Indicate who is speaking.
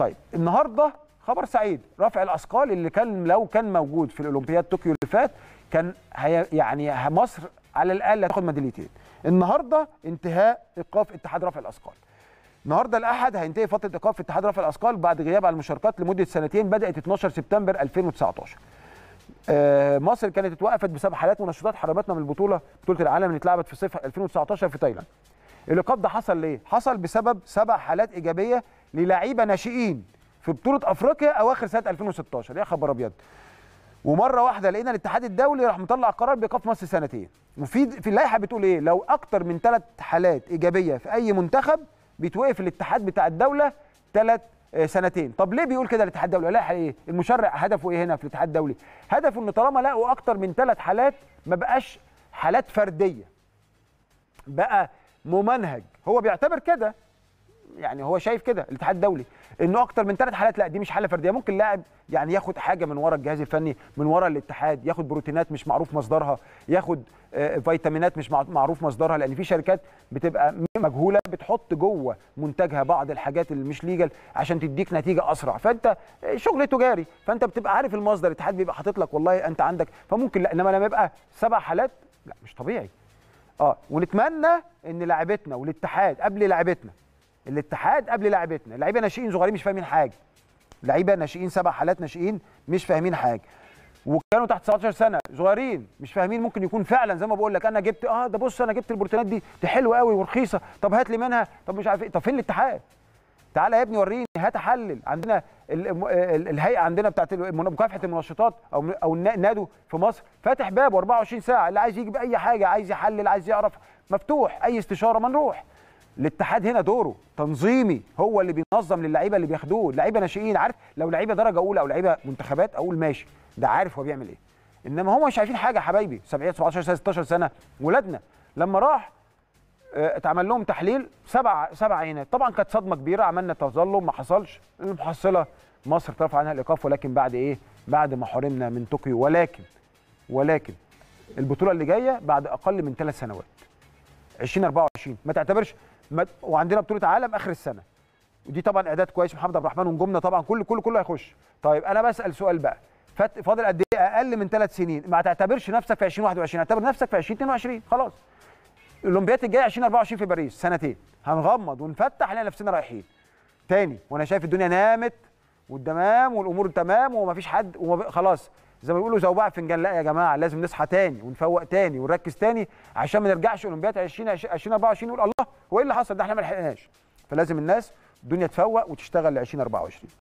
Speaker 1: طيب النهارده خبر سعيد رفع الاثقال اللي كان لو كان موجود في الاولمبياد طوكيو اللي فات كان هي يعني مصر على الاقل هتاخد ميداليتين النهارده انتهاء ايقاف اتحاد رفع الاثقال النهارده الاحد هينتهي فتره ايقاف اتحاد رفع الاثقال بعد غياب عن المشاركات لمده سنتين بدات 12 سبتمبر 2019 آه، مصر كانت اتوقفت بسبب حالات منشطات حرمتنا من البطوله بطوله العالم اللي اتلعبت في صيف 2019 في تايلاند الايقاف ده حصل ليه حصل بسبب سبع حالات ايجابيه للعيبه ناشئين في بطوله افريقيا اواخر سنه 2016 يا خبر ابيض ومره واحده لقينا الاتحاد الدولي راح مطلع قرار بايقاف مصر سنتين وفي في اللائحه بتقول ايه لو اكتر من ثلاث حالات ايجابيه في اي منتخب بيتوقف الاتحاد بتاع الدوله ثلاث آه، سنتين طب ليه بيقول كده الاتحاد الدولي لائحه ايه المشرع هدفه ايه هنا في الاتحاد الدولي هدفه ان طالما لقوا اكتر من ثلاث حالات ما بقاش حالات فرديه بقى ممنهج هو بيعتبر كده يعني هو شايف كده الاتحاد الدولي انه اكتر من ثلاث حالات لا دي مش حاله فرديه ممكن لاعب يعني ياخد حاجه من ورا الجهاز الفني من ورا الاتحاد ياخد بروتينات مش معروف مصدرها ياخد آه، فيتامينات مش معروف مصدرها لان في شركات بتبقى مجهوله بتحط جوه منتجها بعض الحاجات اللي مش ليجل عشان تديك نتيجه اسرع فانت آه، شغل تجاري فانت بتبقى عارف المصدر الاتحاد بيبقى حاطط لك والله انت عندك فممكن لا انما لما يبقى سبع حالات لا مش طبيعي اه ونتمنى ان لاعبتنا والاتحاد قبل لاعبتنا الاتحاد قبل لعبتنا لعيبه ناشئين صغيرين مش فاهمين حاجه لعيبه ناشئين سبع حالات ناشئين مش فاهمين حاجه وكانوا تحت 19 سنه صغيرين مش فاهمين ممكن يكون فعلا زي ما بقول لك انا جبت اه ده بص انا جبت البروتينات دي دي حلوه قوي ورخيصه طب هات لي منها طب مش عارف ايه طب فين الاتحاد تعالى يا ابني وريني هات احلل عندنا الهيئه عندنا بتاعت مكافحه المنشطات او او النادو في مصر فاتح بابه 24 ساعه اللي عايز يجيب اي حاجه عايز يحلل عايز يعرف مفتوح اي استشاره ما نروح الاتحاد هنا دوره تنظيمي هو اللي بينظم للعيبه اللي بياخدوه لعيبه ناشئين عارف لو لعيبه درجه اولى او لعيبه منتخبات اقول ماشي ده عارف هو بيعمل ايه انما هم مش عارفين حاجه يا حبايبي 70 17 سنه 16 سنه ولادنا لما راح آه، اتعمل لهم تحليل سبع سبع عينات طبعا كانت صدمه كبيره عملنا تظلم ما حصلش المحصله مصر ترفع عنها الايقاف ولكن بعد ايه بعد ما حرمنا من طوكيو ولكن ولكن البطوله اللي جايه بعد اقل من ثلاث سنوات 2024 ما تعتبرش وعندنا بطوله عالم اخر السنه ودي طبعا اعداد كويس محمد عبد الرحمن ونجومنا طبعا كل كل كله هيخش طيب انا بسال سؤال بقى فاضل قد ايه اقل من ثلاث سنين ما تعتبرش نفسك في 2021 اعتبر نفسك في 2022 خلاص الاولمبياد الجايه 2024 في باريس سنتين هنغمض ونفتح نلاقي نفسنا رايحين تاني وانا شايف الدنيا نامت والدمام والامور تمام ومفيش حد وخلاص خلاص زي ما بيقولوا زوبعه فنجان لا يا جماعه لازم نصحى تاني ونفوق تاني ونركز تاني عشان ما نرجعش اولمبياد 20 24 نقول الله هو ايه اللي حصل ده احنا ما لحقناش فلازم الناس الدنيا تفوق وتشتغل ل 2024